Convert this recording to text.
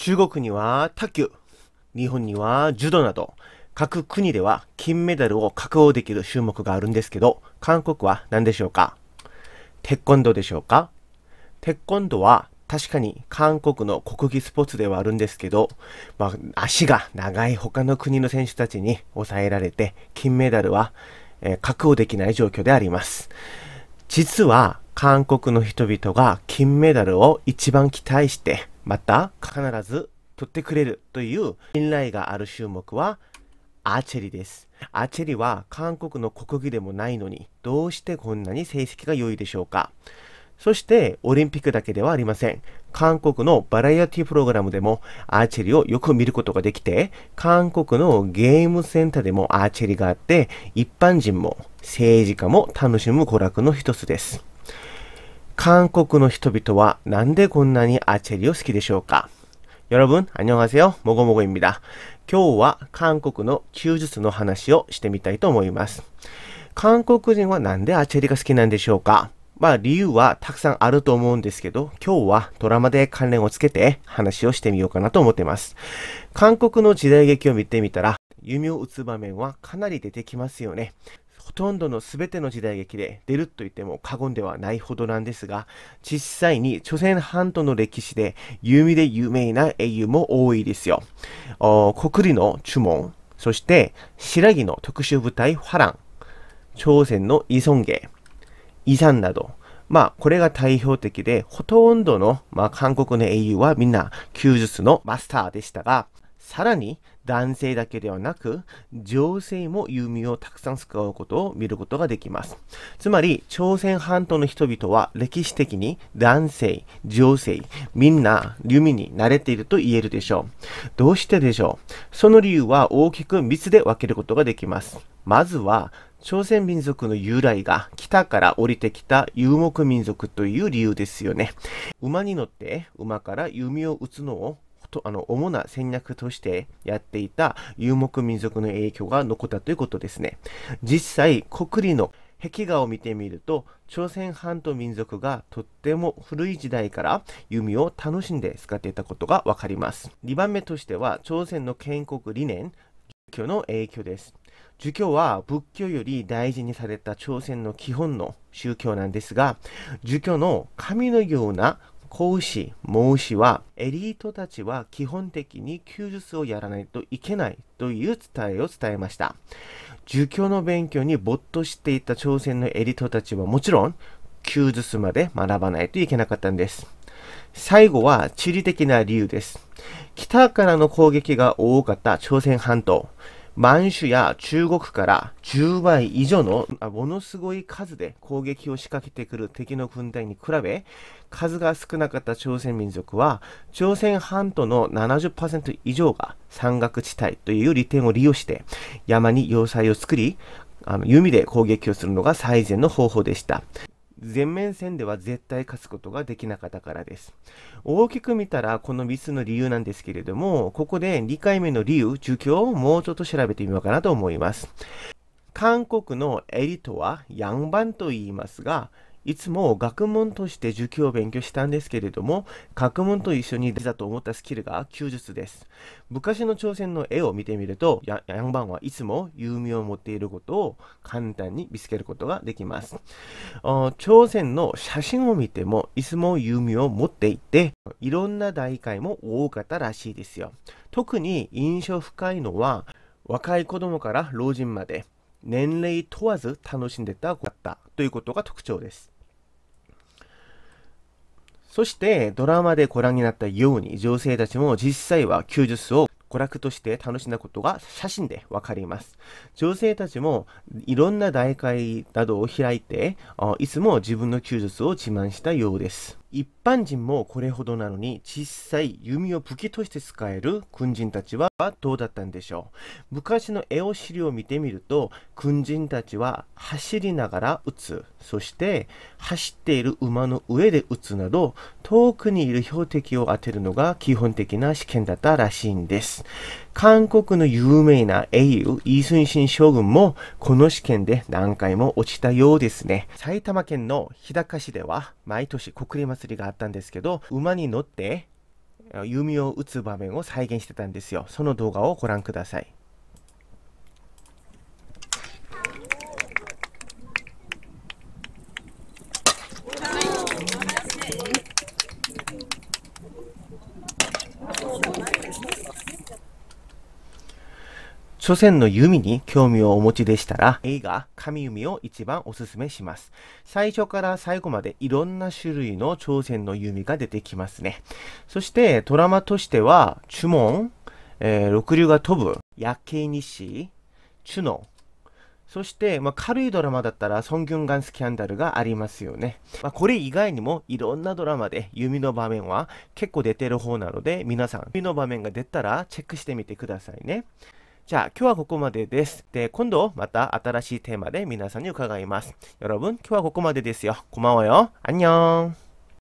中国には卓球、日本には柔道など、各国では金メダルを確保できる種目があるんですけど、韓国は何でしょうかテッコンドでしょうかテッコンドは確かに韓国の国技スポーツではあるんですけど、まあ、足が長い他の国の選手たちに抑えられて、金メダルは、え確保できない状況であります。実は、韓国の人々が金メダルを一番期待して、また必ず取ってくれるという信頼がある種目はアーチェリーです。アーチェリーは韓国の国技でもないのにどうしてこんなに成績が良いでしょうかそしてオリンピックだけではありません。韓国のバラエティプログラムでもアーチェリーをよく見ることができて、韓国のゲームセンターでもアーチェリーがあって、一般人も政治家も楽しむ娯楽の一つです。韓国の人々はなんでこんなにアチェリを好きでしょうか여러분안녕하세요もごもご입니다今日は韓国の休術の話をしてみたいと思います。韓国人はなんでアチェリが好きなんでしょうかまあ理由はたくさんあると思うんですけど、今日はドラマで関連をつけて話をしてみようかなと思っています。韓国の時代劇を見てみたら、弓を打つ場面はかなり出てきますよね。ほとんどの全ての時代劇で出ると言っても過言ではないほどなんですが、実際に朝鮮半島の歴史で弓で有名な英雄も多いですよ。国理の呪文、そして白木の特殊部隊波乱、朝鮮のイソンゲ、遺産など、まあ、これが代表的で、ほとんどの、まあ、韓国の英雄はみんな、休日のマスターでしたが、さらに男性だけではなく女性も弓をたくさん使うことを見ることができます。つまり朝鮮半島の人々は歴史的に男性、女性、みんな弓に慣れていると言えるでしょう。どうしてでしょうその理由は大きく3つで分けることができます。まずは朝鮮民族の由来が北から降りてきた遊牧民族という理由ですよね。馬に乗って馬から弓を撃つのをとあの主な戦略としてやっていた遊牧民族の影響が残ったということですね。実際、国里の壁画を見てみると朝鮮半島民族がとっても古い時代から弓を楽しんで使っていたことがわかります2番目としては朝鮮の建国理念儒教の影響です儒教は仏教より大事にされた朝鮮の基本の宗教なんですが儒教の神のような孔子、孟子は、エリートたちは基本的に休日をやらないといけないという伝えを伝えました。儒教の勉強に没頭していた朝鮮のエリートたちはもちろん、休日まで学ばないといけなかったんです。最後は地理的な理由です。北からの攻撃が多かった朝鮮半島。満州や中国から10倍以上のものすごい数で攻撃を仕掛けてくる敵の軍隊に比べ数が少なかった朝鮮民族は朝鮮半島の70%以上が山岳地帯という利点を利用して山に要塞を作りあの弓で攻撃をするのが最善の方法でした。全面戦では絶対勝つことができなかったからです。大きく見たらこの3つの理由なんですけれども、ここで2回目の理由、儒教をもうちょっと調べてみようかなと思います。韓国のエリートはヤンバンと言いますが、いつも学問として儒教を勉強したんですけれども、学問と一緒に出たと思ったスキルが休術です。昔の朝鮮の絵を見てみると、ヤンバンはいつも弓を持っていることを簡単に見つけることができます。朝鮮の写真を見ても、いつも弓を持っていて、いろんな大会も多かったらしいですよ。特に印象深いのは、若い子供から老人まで、年齢問わず楽しんでた子だったということが特徴です。そしてドラマでご覧になったように女性たちも実際は休日を娯楽として楽しんだことが写真でわかります。女性たちもいろんな大会などを開いて、いつも自分の休日を自慢したようです。一般人もこれほどなのに実際弓を武器として使える軍人たちはどうだったんでしょう昔の絵を資料を見てみると軍人たちは走りながら撃つそして走っている馬の上で撃つなど遠くにいる標的を当てるのが基本的な試験だったらしいんです韓国の有名な英雄、イ・スンシン将軍も、この試験で何回も落ちたようですね。埼玉県の日高市では、毎年国立祭りがあったんですけど、馬に乗って、弓を打つ場面を再現してたんですよ。その動画をご覧ください。初戦の弓に興味をお持ちでしたら、映画、神弓を一番おすすめします。最初から最後までいろんな種類の朝鮮の弓が出てきますね。そして、ドラマとしては、呪文、えー、六流が飛ぶ、夜景日チュノ、そして、まあ、軽いドラマだったら、ソンギュンガンスキャンダルがありますよね。まあ、これ以外にも、いろんなドラマで弓の場面は結構出てる方なので、皆さん、弓の場面が出たら、チェックしてみてくださいね。じゃあ今日はここまでです。で、今度また新しいテーマで皆さんに伺います。여러 분、 今日はここまでですよ。こんばんはよ。あんにょん。